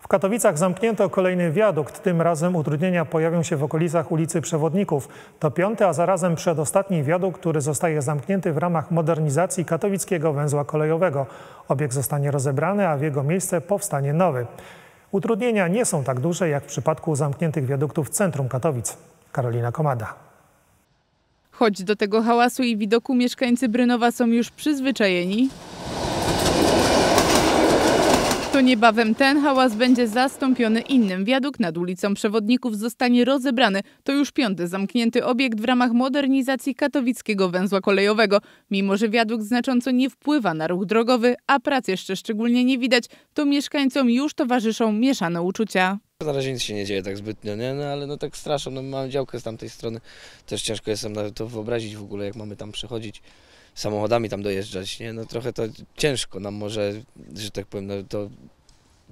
W Katowicach zamknięto kolejny wiadukt. Tym razem utrudnienia pojawią się w okolicach ulicy Przewodników. To piąty, a zarazem przedostatni wiadukt, który zostaje zamknięty w ramach modernizacji katowickiego węzła kolejowego. Obiekt zostanie rozebrany, a w jego miejsce powstanie nowy. Utrudnienia nie są tak duże jak w przypadku zamkniętych wiaduktów w centrum Katowic. Karolina Komada. Choć do tego hałasu i widoku mieszkańcy Brynowa są już przyzwyczajeni, to niebawem ten hałas będzie zastąpiony innym. Wiaduk nad ulicą Przewodników zostanie rozebrany. To już piąty zamknięty obiekt w ramach modernizacji katowickiego węzła kolejowego. Mimo, że wiaduk znacząco nie wpływa na ruch drogowy, a prac jeszcze szczególnie nie widać, to mieszkańcom już towarzyszą mieszane uczucia. Na razie nic się nie dzieje tak zbytnio, nie? No, ale no tak straszą, no mamy działkę z tamtej strony, też ciężko jest nam to wyobrazić w ogóle, jak mamy tam przechodzić samochodami tam dojeżdżać, nie? No trochę to ciężko nam może, że tak powiem, no to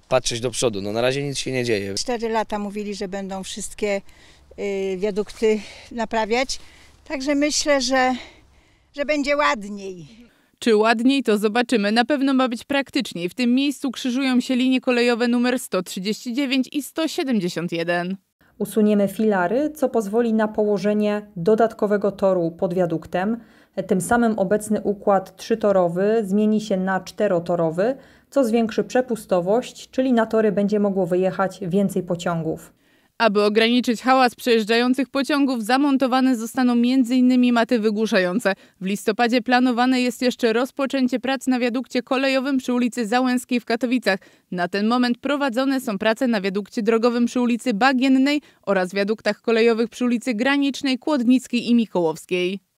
patrzeć do przodu. No na razie nic się nie dzieje. Cztery lata mówili, że będą wszystkie y, wiadukty naprawiać, także myślę, że, że będzie ładniej. Czy ładniej to zobaczymy. Na pewno ma być praktyczniej. W tym miejscu krzyżują się linie kolejowe numer 139 i 171 usuniemy filary, co pozwoli na położenie dodatkowego toru pod wiaduktem. Tym samym obecny układ trzytorowy zmieni się na czterotorowy, co zwiększy przepustowość, czyli na tory będzie mogło wyjechać więcej pociągów. Aby ograniczyć hałas przejeżdżających pociągów, zamontowane zostaną m.in. maty wygłuszające. W listopadzie planowane jest jeszcze rozpoczęcie prac na wiadukcie kolejowym przy ulicy Załęskiej w Katowicach. Na ten moment prowadzone są prace na wiadukcie drogowym przy ulicy Bagiennej oraz wiaduktach kolejowych przy ulicy Granicznej, Kłodnickiej i Mikołowskiej.